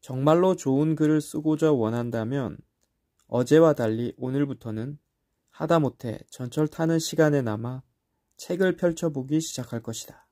정말로 좋은 글을 쓰고자 원한다면 어제와 달리 오늘부터는 하다못해 전철 타는 시간에 남아 책을 펼쳐보기 시작할 것이다.